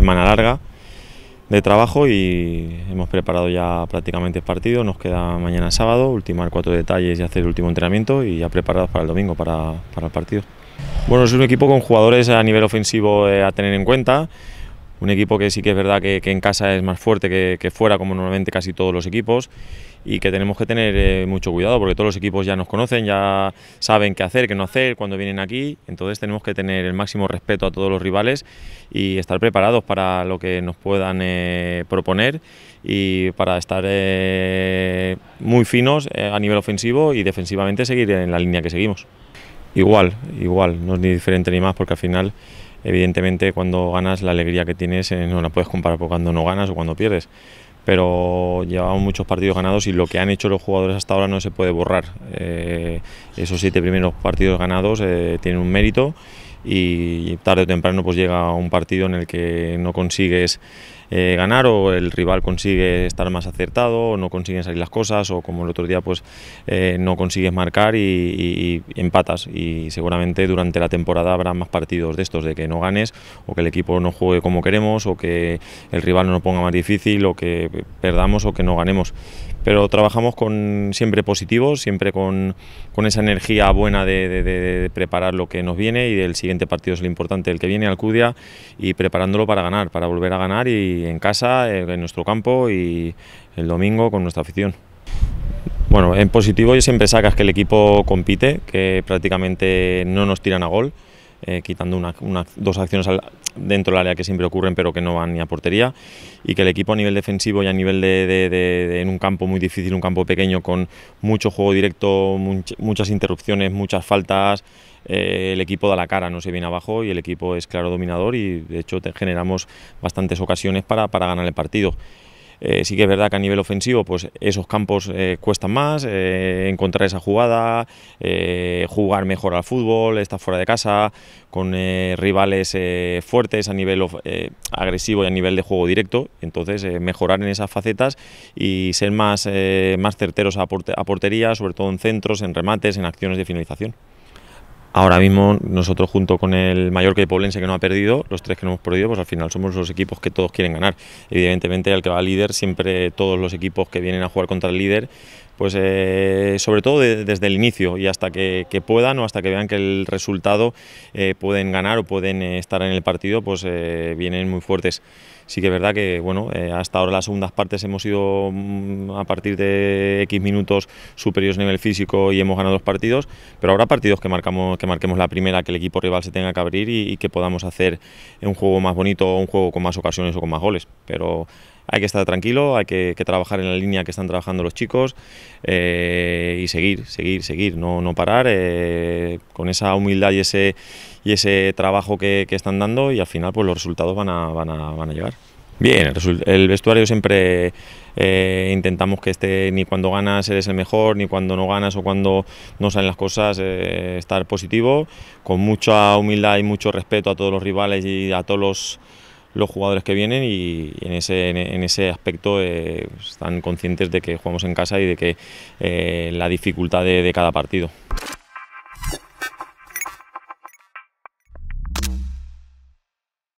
semana larga de trabajo y hemos preparado ya prácticamente el partido. Nos queda mañana sábado, ultimar cuatro detalles y hacer el último entrenamiento y ya preparados para el domingo, para, para el partido. Bueno, es un equipo con jugadores a nivel ofensivo eh, a tener en cuenta un equipo que sí que es verdad que, en casa es más fuerte que, fuera, como normalmente casi todos los equipos, y que tenemos que tener eh, mucho cuidado, porque todos los equipos ya nos conocen, ya saben qué hacer, qué no hacer, cuando vienen aquí, entonces tenemos que tener el máximo respeto a todos los rivales y estar preparados para lo que nos puedan eh, proponer y para estar eh, muy finos a nivel ofensivo y defensivamente seguir en la línea que seguimos. Igual, igual, no es ni diferente ni más, porque al final... Evidentemente cuando ganas la alegría que tienes eh, no la puedes comparar con cuando no ganas o cuando pierdes. Pero llevamos muchos partidos ganados y lo que han hecho los jugadores hasta ahora no se puede borrar. Eh, esos siete primeros partidos ganados eh, tienen un mérito y tarde o temprano pues llega un partido en el que no consigues eh, ganar o el rival consigue estar más acertado o no consiguen salir las cosas o como el otro día pues eh, no consigues marcar y, empatas y seguramente durante la temporada habrá más partidos de estos de que no ganes o que el equipo no juegue como queremos o que el rival no nos ponga más difícil o que perdamos o que no ganemos pero trabajamos con siempre positivos, siempre con, esa energía buena de, preparar lo que nos viene y del siguiente partido es lo importante, el que viene Alcudia y preparándolo para ganar, para volver a ganar y en casa, en nuestro campo y el domingo con nuestra afición. Bueno, en positivo siempre sacas que el equipo compite, que prácticamente no nos tiran a gol. Eh, quitando una, dos acciones dentro del área que siempre ocurren pero que no van ni a portería y que el equipo a nivel defensivo y a nivel de, en un campo muy difícil, un campo pequeño con mucho juego directo, muchas interrupciones, muchas faltas, eh, el equipo da la cara, no se viene abajo y el equipo es claro dominador y de hecho generamos bastantes ocasiones para, para ganar el partido. Eh, sí que es verdad que a nivel ofensivo, pues esos campos eh, cuestan más, eh, encontrar esa jugada, jugar mejor al fútbol, estar fuera de casa, con rivales fuertes a nivel agresivo y a nivel de juego directo. Entonces, mejorar en esas facetas y ser más, certeros a portería, sobre todo en centros, en remates, en acciones de finalización. Ahora mismo nosotros junto con el Mallorca y Poblense que no ha perdido, los tres que no hemos perdido, pues al final somos los equipos que todos quieren ganar. Evidentemente al que va líder siempre todos los equipos que vienen a jugar contra el líder pues eh, sobre todo desde el inicio y hasta que, puedan o hasta que vean que el resultado eh, pueden ganar o pueden eh, estar en el partido, pues vienen muy fuertes. Sí que es verdad que bueno, hasta ahora las segundas partes hemos ido mm, a partir de X minutos superiores a nivel físico y hemos ganado los partidos, pero habrá partidos que, marcamos, que marquemos la primera, que el equipo rival se tenga que abrir y, que podamos hacer un juego más bonito un juego con más ocasiones o con más goles. Pero hay que estar tranquilo, hay que, trabajar en la línea que están trabajando los chicos eh, y seguir, seguir, seguir, no, no parar eh, con esa humildad y ese, y ese trabajo que, están dando y al final pues los resultados van a, van a, van a llegar. Bien, el vestuario siempre eh, intentamos que esté ni cuando ganas eres el mejor, ni cuando no ganas o cuando no salen las cosas, estar positivo, con mucha humildad y mucho respeto a todos los rivales y a todos los los jugadores que vienen y en ese, en ese aspecto eh, están conscientes de que jugamos en casa y de que eh, la dificultad de cada partido.